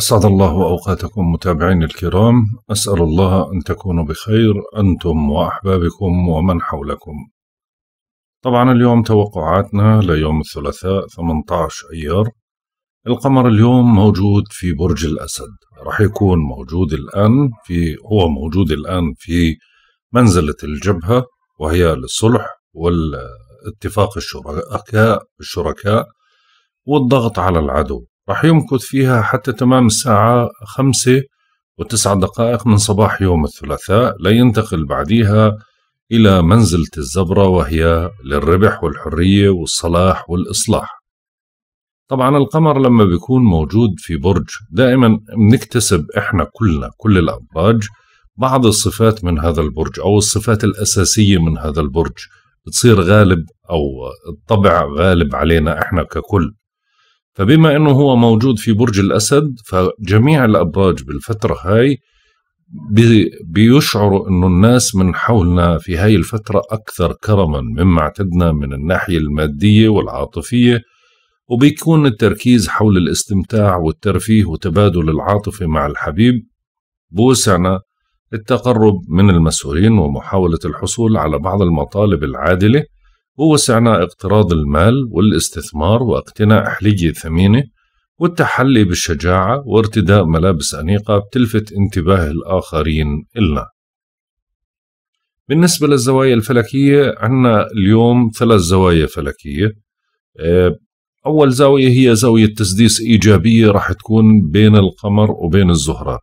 أسعد الله أوقاتكم متابعين الكرام أسأل الله أن تكونوا بخير أنتم وأحبابكم ومن حولكم طبعا اليوم توقعاتنا ليوم الثلاثاء 18 أيار القمر اليوم موجود في برج الأسد راح يكون موجود الآن في هو موجود الآن في منزلة الجبهة وهي للصلح والاتفاق الشركاء الشركاء والضغط على العدو رح يمكث فيها حتى تمام الساعة خمسة وتسع دقائق من صباح يوم الثلاثاء لينتقل بعديها إلى منزلة الزبرة وهي للربح والحرية والصلاح والإصلاح طبعا القمر لما بيكون موجود في برج دائما بنكتسب احنا كلنا كل الابراج بعض الصفات من هذا البرج او الصفات الاساسيه من هذا البرج بتصير غالب او الطبع غالب علينا احنا ككل فبما انه هو موجود في برج الاسد فجميع الابراج بالفتره هاي بيشعروا انه الناس من حولنا في هاي الفتره اكثر كرما مما اعتدنا من الناحيه الماديه والعاطفيه وبيكون التركيز حول الاستمتاع والترفيه وتبادل العاطفه مع الحبيب بوسعنا التقرب من المسؤولين ومحاوله الحصول على بعض المطالب العادله ووسعنا اقتراض المال والاستثمار واقتناء حلية ثمينة والتحلي بالشجاعة وارتداء ملابس أنيقة بتلفت انتباه الآخرين إلنا بالنسبة للزوايا الفلكية عنا اليوم ثلاث زوايا فلكية آه، أول زاوية هي زاوية تسديس إيجابية راح تكون بين القمر وبين الزهرة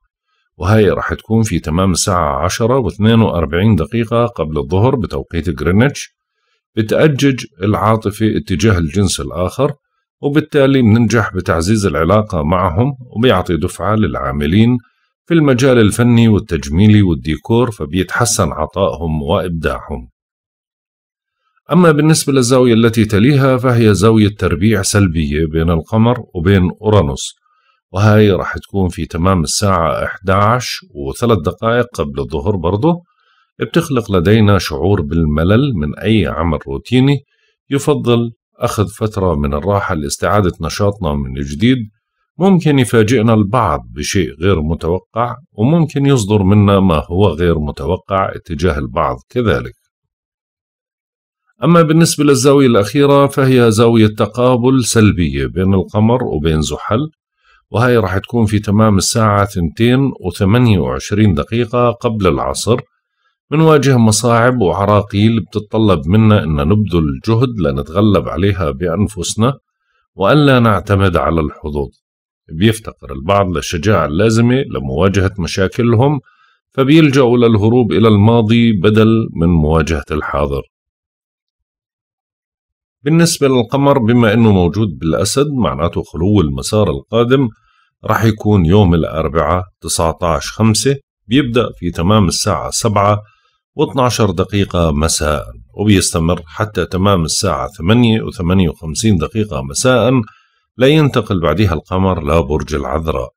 وهي راح تكون في تمام الساعة عشرة واثنين وأربعين دقيقة قبل الظهر بتوقيت غرينتش بتأجج العاطفة اتجاه الجنس الآخر وبالتالي بننجح بتعزيز العلاقة معهم وبيعطي دفعة للعاملين في المجال الفني والتجميلي والديكور فبيتحسن عطائهم وإبداعهم أما بالنسبة للزاوية التي تليها فهي زاوية تربيع سلبية بين القمر وبين أورانوس وهي راح تكون في تمام الساعة 11 وثلاث دقائق قبل الظهر برضه بتخلق لدينا شعور بالملل من أي عمل روتيني يفضل أخذ فترة من الراحة لاستعادة نشاطنا من جديد ممكن يفاجئنا البعض بشيء غير متوقع وممكن يصدر منا ما هو غير متوقع اتجاه البعض كذلك أما بالنسبة للزاوية الأخيرة فهي زاوية تقابل سلبية بين القمر وبين زحل وهي راح تكون في تمام الساعة 2 و28 دقيقة قبل العصر بنواجه مصاعب وعراقيل بتتطلب منا أن نبذل جهد لنتغلب عليها بأنفسنا وألا نعتمد على الحظوظ بيفتقر البعض للشجاعة اللازمة لمواجهة مشاكلهم فبيلجأوا للهروب إلى الماضي بدل من مواجهة الحاضر بالنسبة للقمر بما أنه موجود بالأسد معناته خلو المسار القادم رح يكون يوم الأربعاء 19 5 بيبدأ في تمام الساعة 7 و12 دقيقة مساء وبيستمر حتى تمام الساعة 8 و58 دقيقة مساء لا ينتقل بعدها القمر لبرج العذراء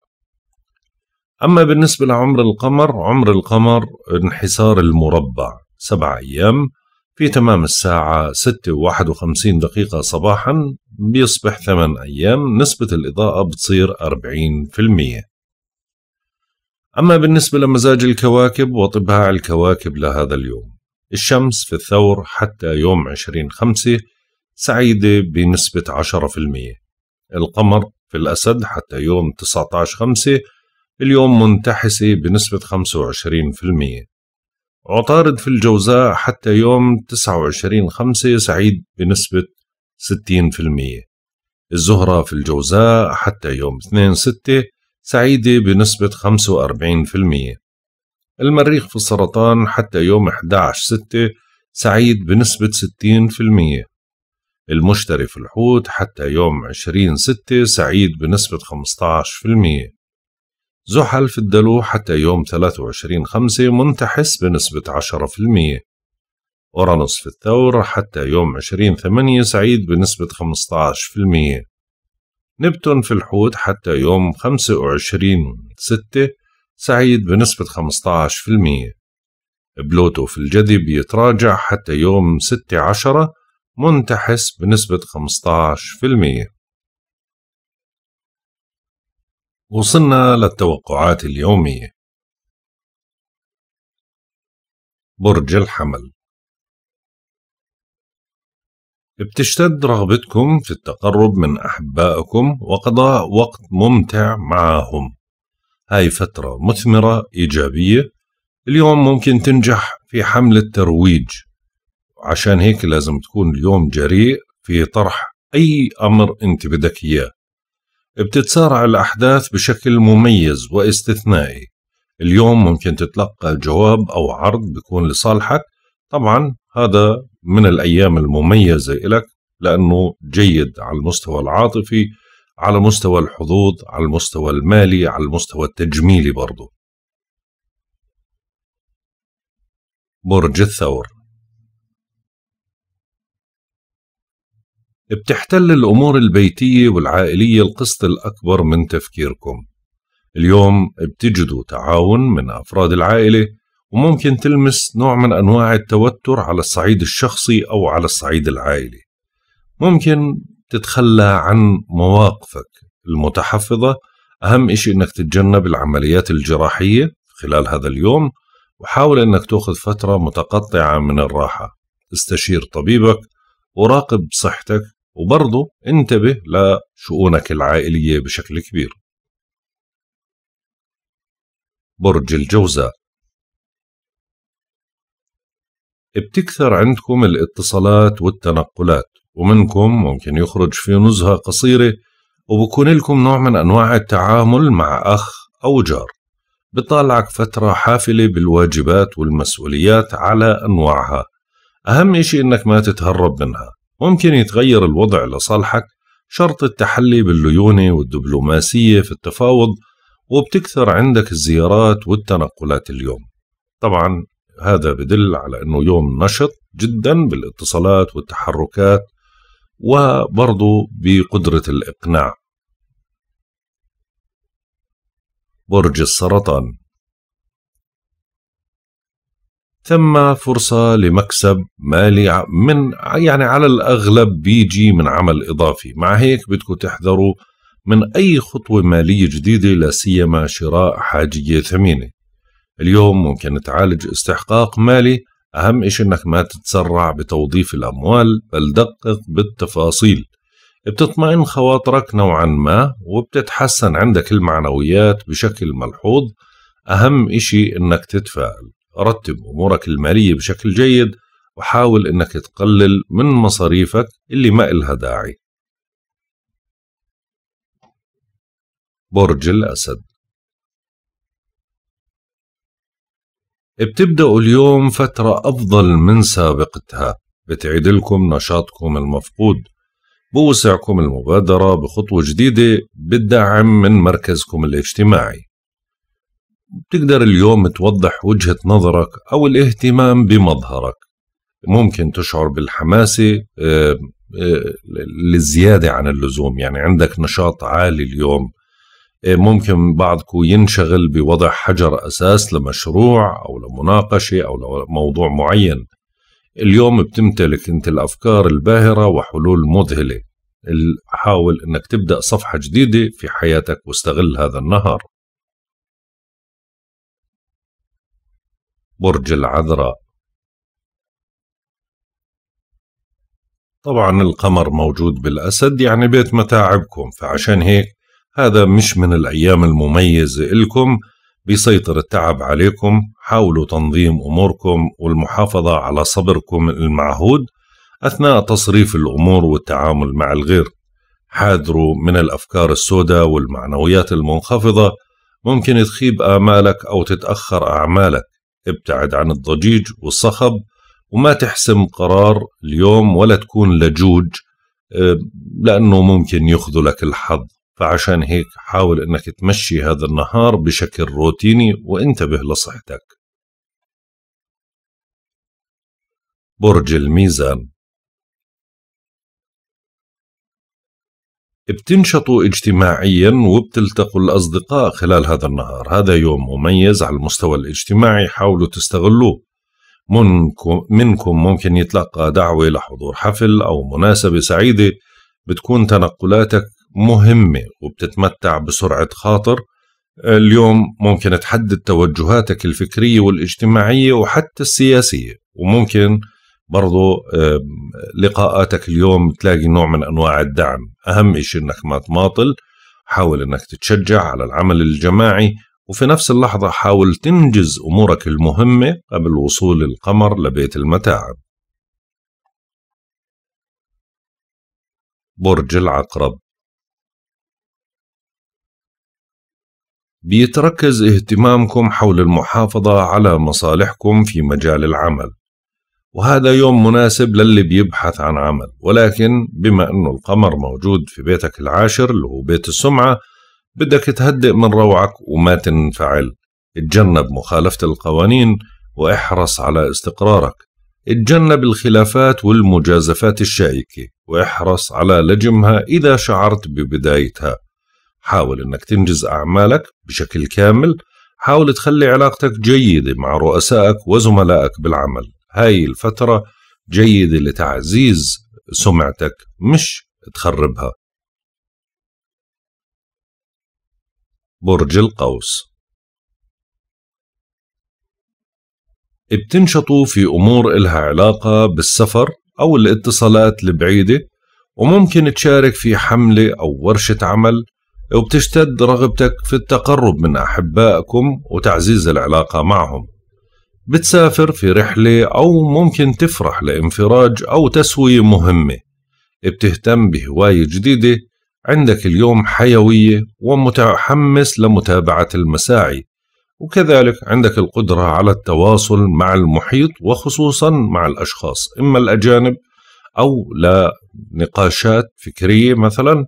أما بالنسبة لعمر القمر عمر القمر انحسار المربع سبع أيام في تمام الساعة 6 و51 دقيقة صباحا بيصبح ثمان أيام نسبة الإضاءة بتصير 40% أما بالنسبة لمزاج الكواكب وطباع الكواكب لهذا اليوم الشمس في الثور حتى يوم عشرين خمسة سعيدة بنسبة 10% القمر في الأسد حتى يوم 19 خمسة اليوم منتحسة بنسبة 25% عطارد في الجوزاء حتى يوم 29 خمسة سعيد بنسبة 60% الزهرة في الجوزاء حتى يوم 2 ستة سعيدة بنسبة 45% المريخ في السرطان حتى يوم 11/6 سعيد بنسبة 60% المشتري في الحوت حتى يوم 20/6 سعيد بنسبة 15% زحل في الدلو حتى يوم 23/5 منتحس بنسبة 10% أورانوس في الثور حتى يوم 20/8 سعيد بنسبة نبتون في الحوت حتى يوم 25 6 سعيد بنسبة 15% بلوتو في الجذب يتراجع حتى يوم 6 10 منتحس بنسبة 15% وصلنا للتوقعات اليومية برج الحمل بتشتد رغبتكم في التقرب من أحبائكم وقضاء وقت ممتع معهم هاي فترة مثمرة إيجابية اليوم ممكن تنجح في حملة ترويج عشان هيك لازم تكون اليوم جريء في طرح أي أمر أنت بدك إياه بتتسارع الأحداث بشكل مميز واستثنائي اليوم ممكن تتلقى جواب أو عرض بيكون لصالحك طبعا هذا من الأيام المميزة إلك لأنه جيد على المستوى العاطفي على مستوى الحظوظ على المستوى المالي على المستوى التجميلي برضه برج الثور بتحتل الأمور البيتية والعائلية القسط الأكبر من تفكيركم اليوم بتجدوا تعاون من أفراد العائلة وممكن تلمس نوع من أنواع التوتر على الصعيد الشخصي أو على الصعيد العائلي ممكن تتخلى عن مواقفك المتحفظة أهم شيء أنك تتجنب العمليات الجراحية خلال هذا اليوم وحاول أنك تأخذ فترة متقطعة من الراحة استشير طبيبك وراقب صحتك وبرضه انتبه لشؤونك العائلية بشكل كبير برج الجوزاء بتكثر عندكم الاتصالات والتنقلات ومنكم ممكن يخرج في نزهة قصيرة وبكون لكم نوع من أنواع التعامل مع أخ أو جار بطالعك فترة حافلة بالواجبات والمسؤوليات على أنواعها أهم إشي إنك ما تتهرب منها ممكن يتغير الوضع لصالحك شرط التحلي بالليونة والدبلوماسية في التفاوض وبتكثر عندك الزيارات والتنقلات اليوم طبعا هذا بدل على أنه يوم نشط جدا بالاتصالات والتحركات وبرضه بقدرة الإقناع برج السرطان ثم فرصة لمكسب مالي من يعني على الأغلب بيجي من عمل إضافي مع هيك بدكم تحذروا من أي خطوة مالية جديدة لا سيما شراء حاجية ثمينة اليوم ممكن تعالج استحقاق مالي أهم إشي إنك ما تتسرع بتوظيف الأموال بل دقق بالتفاصيل بتطمئن خواطرك نوعا ما وبتتحسن عندك المعنويات بشكل ملحوظ أهم إشي إنك تتفائل رتب أمورك المالية بشكل جيد وحاول إنك تقلل من مصاريفك اللي ما إلها داعي برج الأسد بتبدأوا اليوم فترة أفضل من سابقتها بتعيد لكم نشاطكم المفقود بوسعكم المبادرة بخطوة جديدة بالدعم من مركزكم الاجتماعي بتقدر اليوم توضح وجهة نظرك أو الاهتمام بمظهرك ممكن تشعر بالحماسة آه، آه، للزيادة عن اللزوم يعني عندك نشاط عالي اليوم إيه، ممكن بعضكم ينشغل بوضع حجر أساس لمشروع أو لمناقشة أو لموضوع معين اليوم بتمتلك أنت الأفكار الباهرة وحلول مذهلة حاول أنك تبدأ صفحة جديدة في حياتك واستغل هذا النهار برج العذراء طبعا القمر موجود بالأسد يعني بيت متاعبكم فعشان هيك هذا مش من الأيام المميزة إلكم بيسيطر التعب عليكم حاولوا تنظيم أموركم والمحافظة على صبركم المعهود أثناء تصريف الأمور والتعامل مع الغير حاذروا من الأفكار السوداء والمعنويات المنخفضة ممكن تخيب آمالك أو تتأخر أعمالك ابتعد عن الضجيج والصخب وما تحسم قرار اليوم ولا تكون لجوج آه، لأنه ممكن يخذلك الحظ فعشان هيك حاول انك تمشي هذا النهار بشكل روتيني وانتبه لصحتك برج الميزان بتنشطوا اجتماعيا وبتلتقوا الأصدقاء خلال هذا النهار هذا يوم مميز على المستوى الاجتماعي حاولوا تستغلوه منكم, ممكن يتلقى دعوة لحضور حفل أو مناسبة سعيدة بتكون تنقلاتك مهمة وبتتمتع بسرعة خاطر آه، اليوم ممكن تحدد توجهاتك الفكرية والاجتماعية وحتى السياسية وممكن برضو لقاءاتك اليوم تلاقي نوع من أنواع الدعم أهم شيء أنك ما تماطل حاول أنك تتشجع على العمل الجماعي وفي نفس اللحظة حاول تنجز أمورك المهمة قبل وصول القمر لبيت المتاعب برج العقرب بيتركز اهتمامكم حول المحافظة على مصالحكم في مجال العمل وهذا يوم مناسب للي بيبحث عن عمل ولكن بما أنه القمر موجود في بيتك العاشر اللي هو بيت السمعة بدك تهدئ من روعك وما تنفعل اتجنب مخالفة القوانين واحرص على استقرارك اتجنب الخلافات والمجازفات الشائكة واحرص على لجمها إذا شعرت ببدايتها حاول انك تنجز اعمالك بشكل كامل حاول تخلي علاقتك جيدة مع رؤسائك وزملائك بالعمل هاي الفترة جيدة لتعزيز سمعتك مش تخربها برج القوس بتنشطوا في أمور إلها علاقة بالسفر أو الاتصالات البعيدة وممكن تشارك في حملة أو ورشة عمل وبتشتد رغبتك في التقرب من أحبائكم وتعزيز العلاقة معهم بتسافر في رحلة أو ممكن تفرح لانفراج أو تسوية مهمة بتهتم بهواية جديدة عندك اليوم حيوية ومتحمس لمتابعة المساعي وكذلك عندك القدرة على التواصل مع المحيط وخصوصا مع الأشخاص إما الأجانب أو لنقاشات فكرية مثلا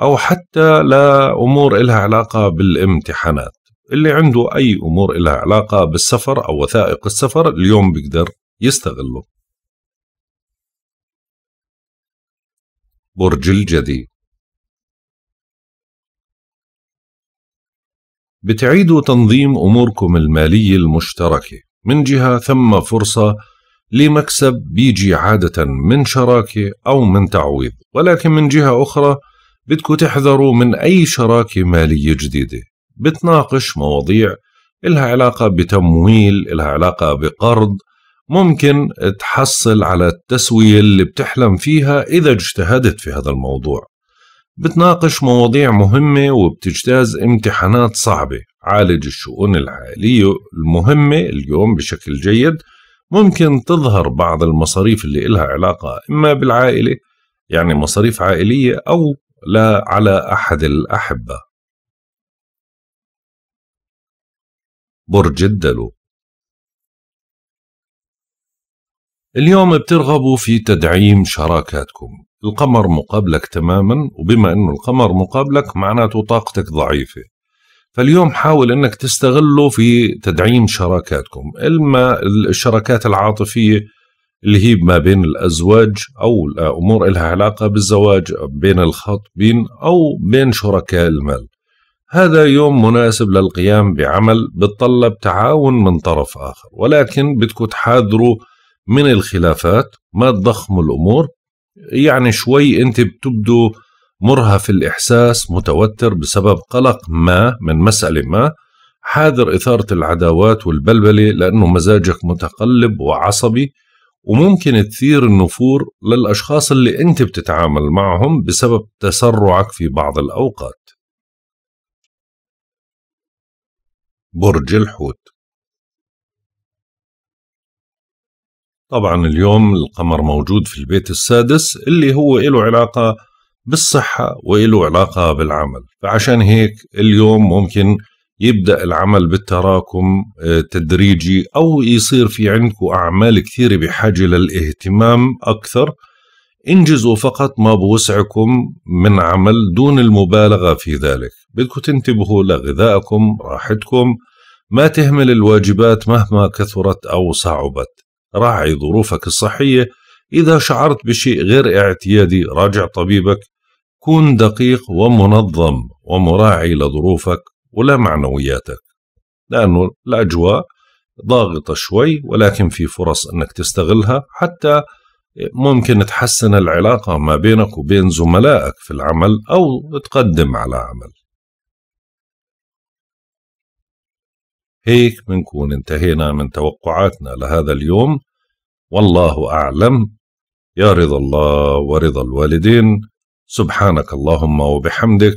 أو حتى لأمور إلها علاقة بالامتحانات اللي عنده أي أمور إلها علاقة بالسفر أو وثائق السفر اليوم بيقدر يستغله برج الجدي بتعيدوا تنظيم أموركم المالية المشتركة من جهة ثم فرصة لمكسب بيجي عادة من شراكة أو من تعويض ولكن من جهة أخرى بدكم تحذروا من أي شراكة مالية جديدة بتناقش مواضيع إلها علاقة بتمويل إلها علاقة بقرض ممكن تحصل على التسوية اللي بتحلم فيها إذا اجتهدت في هذا الموضوع بتناقش مواضيع مهمة وبتجتاز امتحانات صعبة عالج الشؤون العائلية المهمة اليوم بشكل جيد ممكن تظهر بعض المصاريف اللي إلها علاقة إما بالعائلة يعني مصاريف عائلية أو لا على احد الاحبه برج الدلو اليوم بترغبوا في تدعيم شراكاتكم القمر مقابلك تماما وبما انه القمر مقابلك معناته طاقتك ضعيفه فاليوم حاول انك تستغله في تدعيم شراكاتكم اما الشراكات العاطفيه اللي هي ما بين الأزواج أو أمور لها علاقة بالزواج بين الخاطبين أو بين شركاء المال هذا يوم مناسب للقيام بعمل بتطلب تعاون من طرف آخر ولكن بدكم تحاذروا من الخلافات ما تضخموا الأمور يعني شوي أنت بتبدو مرهف الإحساس متوتر بسبب قلق ما من مسألة ما حاذر إثارة العداوات والبلبلة لأنه مزاجك متقلب وعصبي وممكن تثير النفور للأشخاص اللي أنت بتتعامل معهم بسبب تسرعك في بعض الأوقات برج الحوت طبعا اليوم القمر موجود في البيت السادس اللي هو له علاقة بالصحة وله علاقة بالعمل فعشان هيك اليوم ممكن يبدا العمل بالتراكم آه، تدريجي او يصير في عندكم اعمال كثيره بحاجه للاهتمام اكثر انجزوا فقط ما بوسعكم من عمل دون المبالغه في ذلك بدكم تنتبهوا لغذائكم راحتكم ما تهمل الواجبات مهما كثرت او صعبت راعي ظروفك الصحيه اذا شعرت بشيء غير اعتيادي راجع طبيبك كن دقيق ومنظم ومراعي لظروفك ولا معنوياتك لأنه الأجواء ضاغطة شوي ولكن في فرص أنك تستغلها حتى ممكن تحسن العلاقة ما بينك وبين زملائك في العمل أو تقدم على عمل هيك بنكون انتهينا من توقعاتنا لهذا اليوم والله أعلم يا رضا الله ورضا الوالدين سبحانك اللهم وبحمدك